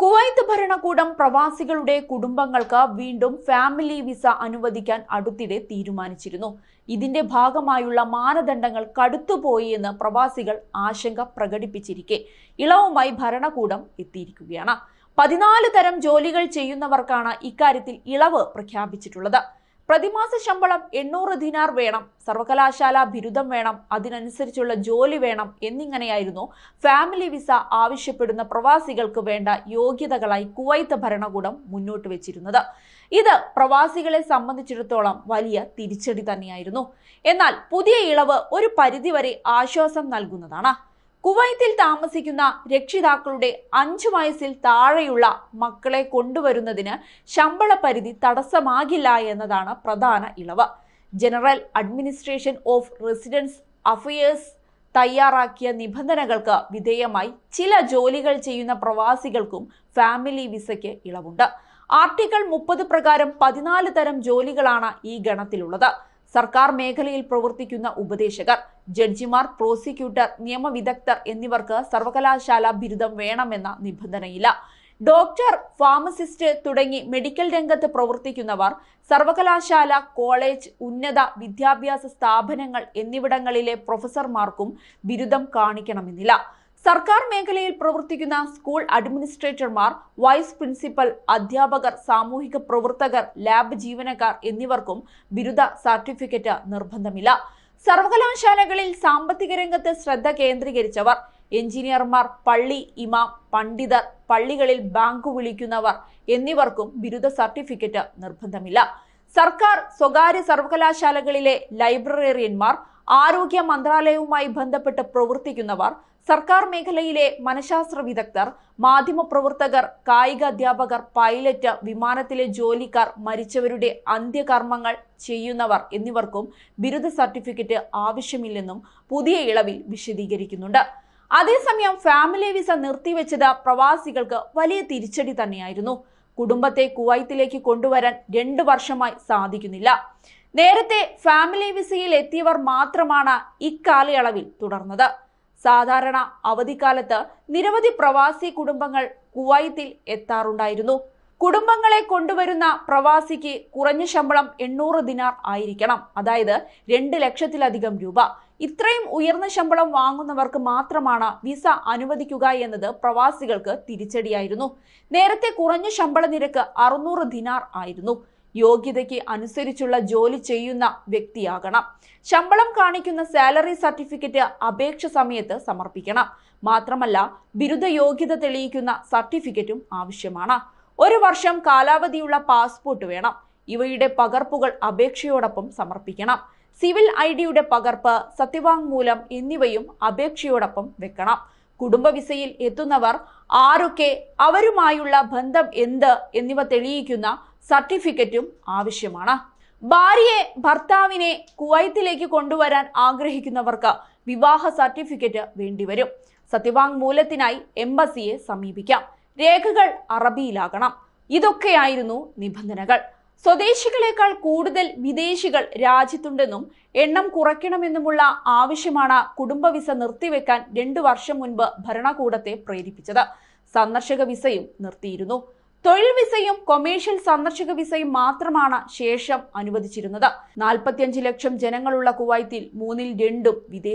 Kuwait ഭരണകൂടം പ്രവാസികളുടെ കുടുംബങ്ങൾക്ക് വീണ്ടും ഫാമിലി വിസ അനുവദിക്കാൻ അടുത്തിടെ തീരുമാനിച്ചിരുന്നു ഇതിന്റെ ഭാഗമായുള്ള മാനദണ്ഡങ്ങൾ കടുത്തുപോയി എന്ന് പ്രവാസികൾ ആശങ്ക പ്രകടിപ്പിച്ചിരിക്കെ ഇളവുമായി ഭരണകൂടം എത്തിയിരിക്കുകയാണ് പതിനാല് തരം ജോലികൾ ചെയ്യുന്നവർക്കാണ് ഇക്കാര്യത്തിൽ ഇളവ് പ്രഖ്യാപിച്ചിട്ടുള്ളത് പ്രതിമാസ ശമ്പളം എണ്ണൂറ് ദിനാർ വേണം സർവകലാശാല ബിരുദം വേണം അതിനനുസരിച്ചുള്ള ജോലി വേണം എന്നിങ്ങനെയായിരുന്നു ഫാമിലി വിസ ആവശ്യപ്പെടുന്ന പ്രവാസികൾക്ക് വേണ്ട യോഗ്യതകളായി കുവൈത്ത് ഭരണകൂടം മുന്നോട്ട് വെച്ചിരുന്നത് ഇത് പ്രവാസികളെ സംബന്ധിച്ചിടത്തോളം വലിയ തിരിച്ചടി തന്നെയായിരുന്നു എന്നാൽ പുതിയ ഇളവ് ഒരു പരിധിവരെ ആശ്വാസം നൽകുന്നതാണ് കുവൈത്തിൽ താമസിക്കുന്ന രക്ഷിതാക്കളുടെ അഞ്ചു വയസ്സിൽ താഴെയുള്ള മക്കളെ കൊണ്ടുവരുന്നതിന് ശമ്പള പരിധി തടസ്സമാകില്ല എന്നതാണ് പ്രധാന ഇളവ് general administration of residence affairs തയ്യാറാക്കിയ നിബന്ധനകൾക്ക് വിധേയമായി ചില ജോലികൾ ചെയ്യുന്ന പ്രവാസികൾക്കും ഫാമിലി വിസയ്ക്ക് ഇളവുണ്ട് ആർട്ടിക്കിൾ മുപ്പത് പ്രകാരം പതിനാല് തരം ജോലികളാണ് ഈ ഗണത്തിലുള്ളത് സർക്കാർ മേഖലയിൽ പ്രവർത്തിക്കുന്ന ഉപദേശകർ ജഡ്ജിമാർ പ്രോസിക്യൂട്ടർ നിയമവിദഗ്ധർ എന്നിവർക്ക് സർവകലാശാല ബിരുദം വേണമെന്ന നിബന്ധനയില്ല ഡോക്ടർ ഫാർമസിസ്റ്റ് തുടങ്ങി മെഡിക്കൽ രംഗത്ത് പ്രവർത്തിക്കുന്നവർ സർവകലാശാല കോളേജ് ഉന്നത വിദ്യാഭ്യാസ സ്ഥാപനങ്ങൾ എന്നിവിടങ്ങളിലെ പ്രൊഫസർമാർക്കും ബിരുദം കാണിക്കണമെന്നില്ല സർക്കാർ മേഖലയിൽ പ്രവർത്തിക്കുന്ന സ്കൂൾ അഡ്മിനിസ്ട്രേറ്റർമാർ വൈസ് പ്രിൻസിപ്പൽ അധ്യാപകർ സാമൂഹിക പ്രവർത്തകർ ലാബ് ജീവനക്കാർ എന്നിവർക്കും ബിരുദ സർട്ടിഫിക്കറ്റ് നിർബന്ധമില്ല സർവകലാശാലകളിൽ സാമ്പത്തിക രംഗത്ത് ശ്രദ്ധ കേന്ദ്രീകരിച്ചവർ എഞ്ചിനീയർമാർ പള്ളി ഇമാം പണ്ഡിതർ പള്ളികളിൽ ബാങ്ക് വിളിക്കുന്നവർ എന്നിവർക്കും ബിരുദ സർട്ടിഫിക്കറ്റ് നിർബന്ധമില്ല സർക്കാർ സ്വകാര്യ സർവകലാശാലകളിലെ ലൈബ്രറിയന്മാർ ആരോഗ്യ മന്ത്രാലയവുമായി ബന്ധപ്പെട്ട് പ്രവർത്തിക്കുന്നവർ സർക്കാർ മേഖലയിലെ മനഃശാസ്ത്ര വിദഗ്ധർ മാധ്യമപ്രവർത്തകർ കായിക അധ്യാപകർ പൈലറ്റ് വിമാനത്തിലെ ജോലിക്കാർ മരിച്ചവരുടെ അന്ത്യകർമ്മങ്ങൾ ചെയ്യുന്നവർ എന്നിവർക്കും ബിരുദ സർട്ടിഫിക്കറ്റ് ആവശ്യമില്ലെന്നും പുതിയ ഇളവിൽ വിശദീകരിക്കുന്നുണ്ട് അതേസമയം ഫാമിലി വിസ നിർത്തിവെച്ചത് പ്രവാസികൾക്ക് വലിയ തിരിച്ചടി തന്നെയായിരുന്നു കുടുംബത്തെ കുവൈത്തിലേക്ക് കൊണ്ടുവരാൻ രണ്ടു വർഷമായി സാധിക്കുന്നില്ല നേരത്തെ ഫാമിലി വിസയിൽ എത്തിയവർ മാത്രമാണ് ഇക്കാലയളവിൽ തുടർന്നത് സാധാരണ അവധിക്കാലത്ത് നിരവധി പ്രവാസി കുടുംബങ്ങൾ കുവൈത്തിൽ എത്താറുണ്ടായിരുന്നു കുടുംബങ്ങളെ കൊണ്ടുവരുന്ന പ്രവാസിക്ക് കുറഞ്ഞ ശമ്പളം എണ്ണൂറ് ദിനാർ ആയിരിക്കണം അതായത് രണ്ട് ലക്ഷത്തിലധികം രൂപ ഇത്രയും ഉയർന്ന ശമ്പളം വാങ്ങുന്നവർക്ക് മാത്രമാണ് വിസ അനുവദിക്കുക എന്നത് പ്രവാസികൾക്ക് തിരിച്ചടിയായിരുന്നു നേരത്തെ കുറഞ്ഞ ശമ്പള നിരക്ക് അറുന്നൂറ് ദിനാർ ആയിരുന്നു യോഗ്യതയ്ക്ക് അനുസരിച്ചുള്ള ജോലി ചെയ്യുന്ന വ്യക്തിയാകണം ശമ്പളം കാണിക്കുന്ന സാലറി സർട്ടിഫിക്കറ്റ് അപേക്ഷ സമയത്ത് സമർപ്പിക്കണം മാത്രമല്ല ബിരുദ യോഗ്യത തെളിയിക്കുന്ന സർട്ടിഫിക്കറ്റും ആവശ്യമാണ് ഒരു വർഷം കാലാവധിയുള്ള പാസ്പോർട്ട് വേണം ഇവയുടെ പകർപ്പുകൾ അപേക്ഷയോടൊപ്പം സമർപ്പിക്കണം സിവിൽ ഐ ഡിയുടെ പകർപ്പ് സത്യവാങ്മൂലം എന്നിവയും അപേക്ഷയോടൊപ്പം വെക്കണം കുടുംബ വിസയിൽ എത്തുന്നവർ ആരൊക്കെ അവരുമായുള്ള ബന്ധം എന്ത് എന്നിവ തെളിയിക്കുന്ന സർട്ടിഫിക്കറ്റും ആവശ്യമാണ് ഭാര്യയെ ഭർത്താവിനെ കുവൈത്തിലേക്ക് കൊണ്ടുവരാൻ ആഗ്രഹിക്കുന്നവർക്ക് വിവാഹ സർട്ടിഫിക്കറ്റ് വേണ്ടിവരും സത്യവാങ്മൂലത്തിനായി എംബസിയെ സമീപിക്കാം രേഖകൾ അറബിയിലാകണം ഇതൊക്കെയായിരുന്നു നിബന്ധനകൾ സ്വദേശികളെക്കാൾ കൂടുതൽ വിദേശികൾ രാജ്യത്തുണ്ടെന്നും എണ്ണം കുറയ്ക്കണമെന്നുമുള്ള ആവശ്യമാണ് കുടുംബ വിസ നിർത്തിവെക്കാൻ രണ്ടു വർഷം മുൻപ് ഭരണകൂടത്തെ പ്രേരിപ്പിച്ചത് സന്ദർശക വിസയും നിർത്തിയിരുന്നു തൊഴിൽ വിസയും കൊമേഴ്ഷ്യൽ സന്ദർശക വിസയും മാത്രമാണ് ശേഷം അനുവദിച്ചിരുന്നത് നാൽപ്പത്തിയഞ്ച് ലക്ഷം ജനങ്ങളുള്ള കുവൈത്തിൽ മൂന്നിൽ രണ്ടും വിദേശികളാണ്